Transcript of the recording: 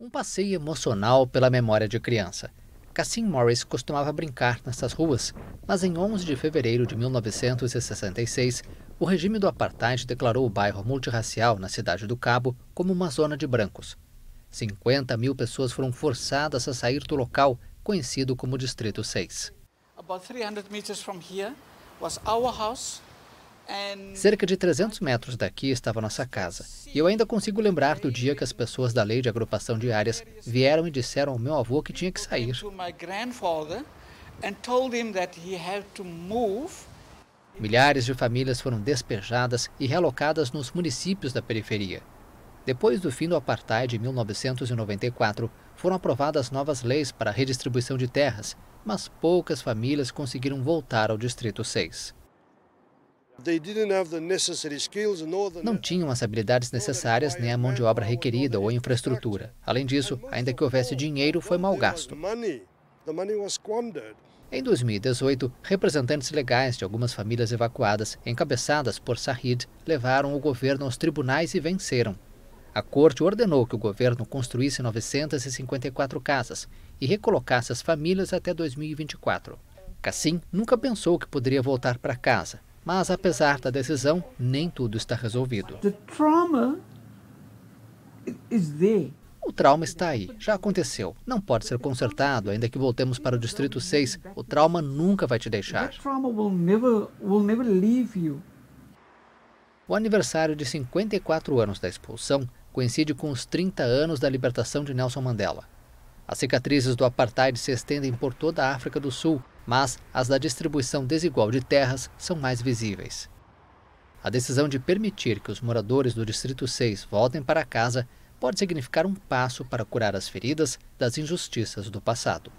Um passeio emocional pela memória de criança. Cassim Morris costumava brincar nessas ruas, mas em 11 de fevereiro de 1966, o regime do apartheid declarou o bairro multirracial na cidade do Cabo como uma zona de brancos. 50 mil pessoas foram forçadas a sair do local, conhecido como Distrito 6. About 300 meters from here was our house Cerca de 300 metros daqui estava nossa casa, e eu ainda consigo lembrar do dia que as pessoas da lei de agrupação de áreas vieram e disseram ao meu avô que tinha que sair. Milhares de famílias foram despejadas e realocadas nos municípios da periferia. Depois do fim do apartheid em 1994, foram aprovadas novas leis para a redistribuição de terras, mas poucas famílias conseguiram voltar ao Distrito 6. Não tinham as habilidades necessárias nem a mão de obra requerida ou a infraestrutura. Além disso, ainda que houvesse dinheiro, foi mal gasto. Em 2018, representantes legais de algumas famílias evacuadas, encabeçadas por Sahid, levaram o governo aos tribunais e venceram. A corte ordenou que o governo construísse 954 casas e recolocasse as famílias até 2024. Cassim nunca pensou que poderia voltar para casa, mas apesar da decisão, nem tudo está resolvido. O trauma está aí, já aconteceu. Não pode ser consertado, ainda que voltemos para o Distrito 6. O trauma nunca vai te deixar. O aniversário de 54 anos da expulsão coincide com os 30 anos da libertação de Nelson Mandela. As cicatrizes do apartheid se estendem por toda a África do Sul mas as da distribuição desigual de terras são mais visíveis. A decisão de permitir que os moradores do Distrito 6 voltem para casa pode significar um passo para curar as feridas das injustiças do passado.